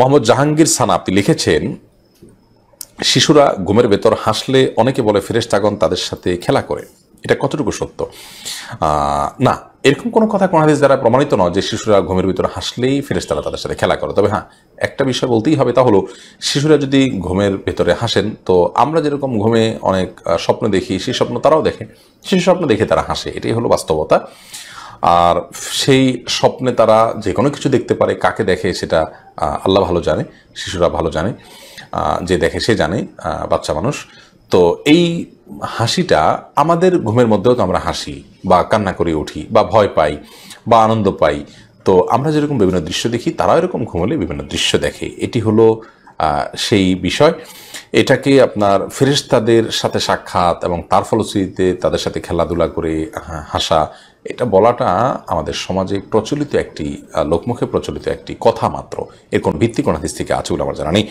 মোহাম্মদ জাহাঙ্গীর আপনি লিখেছেন শিশুরা ঘুমের ভেতর হাসলে অনেকে বলে ফেরেস্তাগণ তাদের সাথে খেলা করে এটা কতটুকু সত্য না এরকম কোনো কথা কোনো হাদিস দ্বারা প্রমাণিত নয় যে শিশুরা ঘুমের ভিতরে হাসলেই ফেরেস্তারা তাদের সাথে খেলা করে তবে হ্যাঁ একটা বিষয় বলতেই হবে তা হলো শিশুরা যদি ঘুমের ভেতরে হাসেন তো আমরা যেরকম ঘুমে অনেক স্বপ্ন দেখি সেই স্বপ্ন তারাও দেখে সেই স্বপ্ন দেখে তারা হাসে এটাই হলো বাস্তবতা আর সেই স্বপ্নে তারা যে কোনো কিছু দেখতে পারে কাকে দেখে সেটা আল্লাহ ভালো জানে শিশুরা ভালো জানে যে দেখে সে জানে বাচ্চা মানুষ তো এই হাসিটা আমাদের ঘুমের মধ্যেও তো আমরা হাসি বা কান্না করে উঠি বা ভয় পাই বা আনন্দ পাই তো আমরা যেরকম বিভিন্ন দৃশ্য দেখি তারাও এরকম ঘুমলে বিভিন্ন দৃশ্য দেখে এটি হলো সেই বিষয় এটাকে আপনার ফেরিস্তাদের সাথে সাক্ষাৎ এবং তার ফলশ্রুতিতে তাদের সাথে খেলাধুলা করে হাসা এটা বলাটা আমাদের সমাজে প্রচলিত একটি লোকমুখে প্রচলিত একটি কথা মাত্র এর কোনো ভিত্তি কোনো হাদিস থেকে আছে বলে আমার জানা নেই